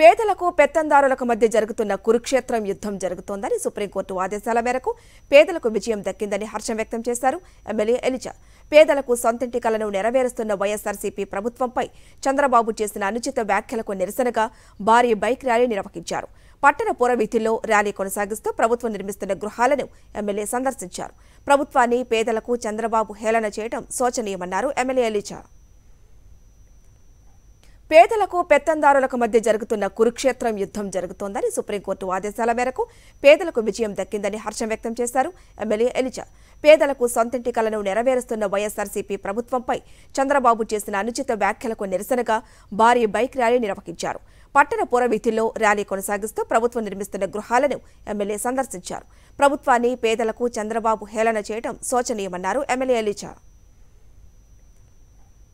పేదలకు పెత్తందారులకు మధ్య జరుగుతున్న కురుక్షేత్రం యుద్ధం జరుగుతోందని సుప్రీంకోర్టు ఆదేశాల మేరకు పేదలకు విజయం దక్కిందని హర్షం వ్యక్తం చేశారు ఎమ్మెల్యే ఎలిజా పేదలకు సొంతింటి కలను నెరవేరుస్తున్న వైఎస్ఆర్సీపీ ప్రభుత్వంపై చంద్రబాబు చేసిన అనుచిత వ్యాఖ్యలకు నిరసనగా భారీ బైక్ ర్యాలీ నిర్వహించారు పట్టణ పూర ర్యాలీ కొనసాగిస్తూ ప్రభుత్వం నిర్మిస్తున్న గృహాలను ఎమ్మెల్యే సందర్శించారు ప్రభుత్వాన్ని పేదలకు చంద్రబాబు హేళన చేయడం శోచనీయమన్నారు ఎమ్మెల్యే ఎలిజా పేదలకు పెత్తందారులకు మధ్య జరుగుతున్న కురుక్షేత్రం యుద్ధం జరుగుతోందని సుప్రీంకోర్టు ఆదేశాల మేరకు పేదలకు విజయం దక్కిందని హర్షం వ్యక్తం చేశారు ఎమ్మెల్యే ఎలిజా పేదలకు సొంతింటి కలను నెరవేరుస్తున్న వైఎస్ఆర్సీపీ ప్రభుత్వంపై చంద్రబాబు చేసిన అనుచిత వ్యాఖ్యలకు నిరసనగా భారీ బైక్ ర్యాలీ నిర్వహించారు పట్టణ పుర ర్యాలీ కొనసాగిస్తూ ప్రభుత్వం నిర్మిస్తున్న గృహాలను ఎమ్మెల్యే సందర్శించారు ప్రభుత్వాన్ని పేదలకు చంద్రబాబు హేళన చేయడం శోచనీయమన్నారు ఎమ్మెల్యే ఎలిజా